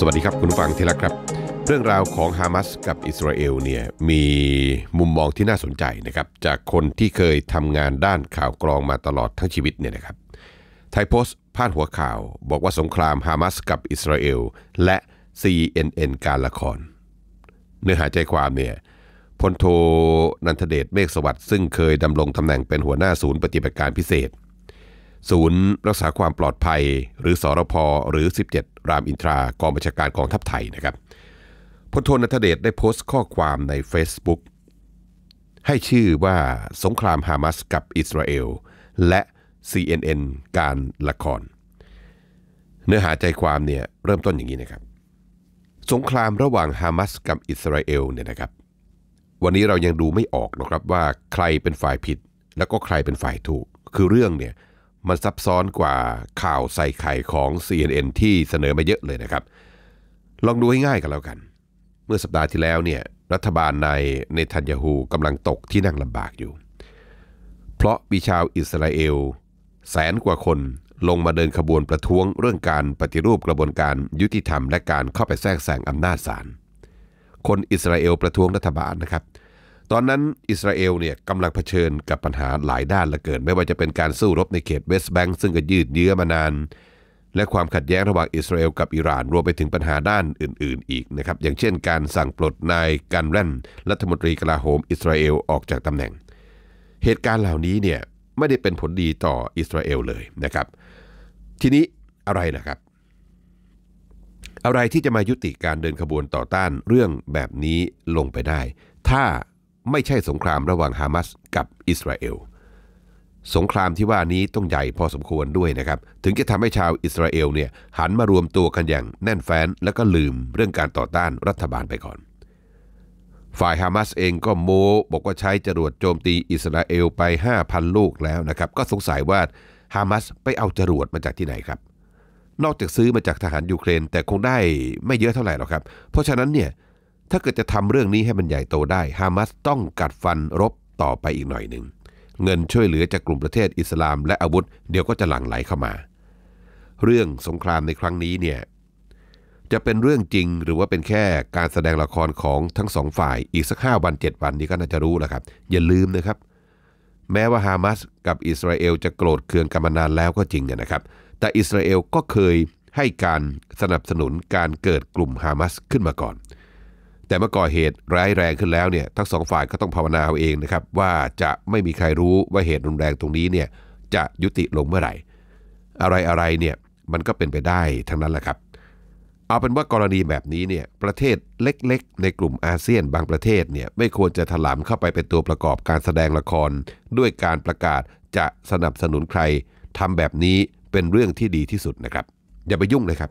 สวัสดีครับ คุณผู้ฟังที่รักครับ เรื่องราวของฮามาสกับอิสราเอลเนี่ยมีมุมมองที่น่าสนใจนะครับจากคนที่เคยทำงานด้านข่าวกรองมาตลอดทั้งชีวิตเนี่ยนะครับไทยโพสต์พาดหัวข่าว บอกว่าสงครามฮามาสกับอิสราเอลและ CNN การละคร เนื้อหาใจความเนี่ยพลโทนันทเดชเมฆสวัสดิ์ซึ่งเคยดำรงตำแหน่งเป็นหัวหน้าศูนย์ปฏิบัติการพิเศษศูนย์รักษาความปลอดภัย หรือสอรพหรือ 17 รามอินทรากองบัญชาการกองทัพไทยนะครับพลโทนัทเดชได้โพสต์ข้อความใน Facebook ให้ชื่อว่าสงครามฮามาสกับอิสราเอล และ CNN การละคร เนื้อหาใจความเนี่ยเริ่มต้นอย่างนี้นะครับ สงครามระหว่างฮามาสกับอิสราเอลเนี่ยนะครับ วันนี้เรายังดูไม่ออกนะครับว่าใครเป็นฝ่ายผิด แล้วก็ใครเป็นฝ่ายถูก คือเรื่องเนี่ยมันซับซ้อนกว่าข่าวใส่ไข่ของ CNN ที่เสนอมาเยอะเลยนะครับ ลองดูให้ง่ายกันแล้วกัน เมื่อสัปดาห์ที่แล้วเนี่ยรัฐบาลในเนทันยาฮูกำลังตกที่นั่งลำบากอยู่ เพราะมีชาวอิสราเอลแสนกว่าคนลงมาเดินขบวนประท้วงเรื่องการปฏิรูปกระบวนการยุติธรรม และการเข้าไปแทรกแซงอำนาจศาลคนอิสราเอลประท้วงรัฐบาลนะครับเตอนนั้นอิสราเอลเนี่ยกำลังเผชิญกับปัญหาหลายด้านละเกินไม่ว่าจะเป็นการสู้รบในเขตเวสต์แบงก์ซึ่งก็ยืดเยื้อมานาน และความขัดแย้งระหว่างอิสราเอลกับอิหร่านรวมไปถึงปัญหาด้านอื่นๆ อีกนะครับอย่างเช่นการสั่งปลดนายกันแรนรัฐมนตรีกลาโหม อิสราเอลออกจากตำแหน่ง เหตุการณ์เหล่านี้เนี่ยไม่ได้เป็นผลดีต่ออิสราเอลเลยนะครับ ทีนี้อะไรนะครับ อะไรที่จะมายุติการเดินขบวนต่อต้านเรื่องแบบนี้ลงไปได้ ถ้าไม่ใช่สงครามระหว่างฮามาสกับอิสราเอล สงครามที่ว่านี้ต้องใหญ่พอสมควรด้วยนะครับ ถึงจะทำให้ชาวอิสราเอลเนี่ยหันมารวมตัวกันอย่างแน่นแฟ้นแล้วก็ลืมเรื่องการต่อต้านรัฐบาลไปก่อน ฝ่ายฮามาสเองก็โม้บอกว่าใช้จรวดโจมตีอิสราเอล ไป 5,000 ลูกแล้วนะครับ ก็สงสัยว่าฮามาสไปเอาจรวดมาจากที่ไหนครับ นอกจากซื้อมาจากทหารยูเครน แต่คงได้ไม่เยอะเท่าไหร่หรอกครับ เพราะฉะนั้นเนี่ยถ้าเกิดจะทำเรื่องนี้ให้มันใหญ่โตได้ ฮามาสต้องกัดฟันรบต่อไปอีกหน่อยหนึ่ง เงินช่วยเหลือจากกลุ่มประเทศอิสลามและอาวุธ เดี๋ยวก็จะหลั่งไหลเข้ามา เรื่องสงครามในครั้งนี้เนี่ยจะเป็นเรื่องจริงหรือว่าเป็นแค่การแสดงละครของทั้งสองฝ่ายอีกสักห้าวันเจ็ดวันนี้ก็น่าจะรู้แล้วครับอย่าลืมนะครับ แม้ว่าฮามาสกับอิสราเอลจะโกรธเคืองกันมานานแล้วก็จริงนะครับ แต่อิสราเอลก็เคยให้การสนับสนุนการเกิดกลุ่มฮามาสขึ้นมาก่อนแต่เมื่อก่อเหตุร้ายแรงขึ้นแล้วเนี่ย ทั้งสองฝ่ายก็ต้องภาวนาเอาเองนะครับว่าจะไม่มีใครรู้ว่าเหตุรุนแรงตรงนี้เนี่ยจะยุติลงเมื่อไหร่อะไรอะไรเนี่ยมันก็เป็นไปได้ทั้งนั้นแหละครับ เอาเป็นว่ากรณีแบบนี้เนี่ยประเทศเล็กๆในกลุ่มอาเซียนบางประเทศเนี่ยไม่ควรจะถลำเข้าไปเป็นตัวประกอบการแสดงละคร ด้วยการประกาศจะสนับสนุนใครทำแบบนี้เป็นเรื่องที่ดีที่สุดนะครับ อย่าไปยุ่งเลยครับ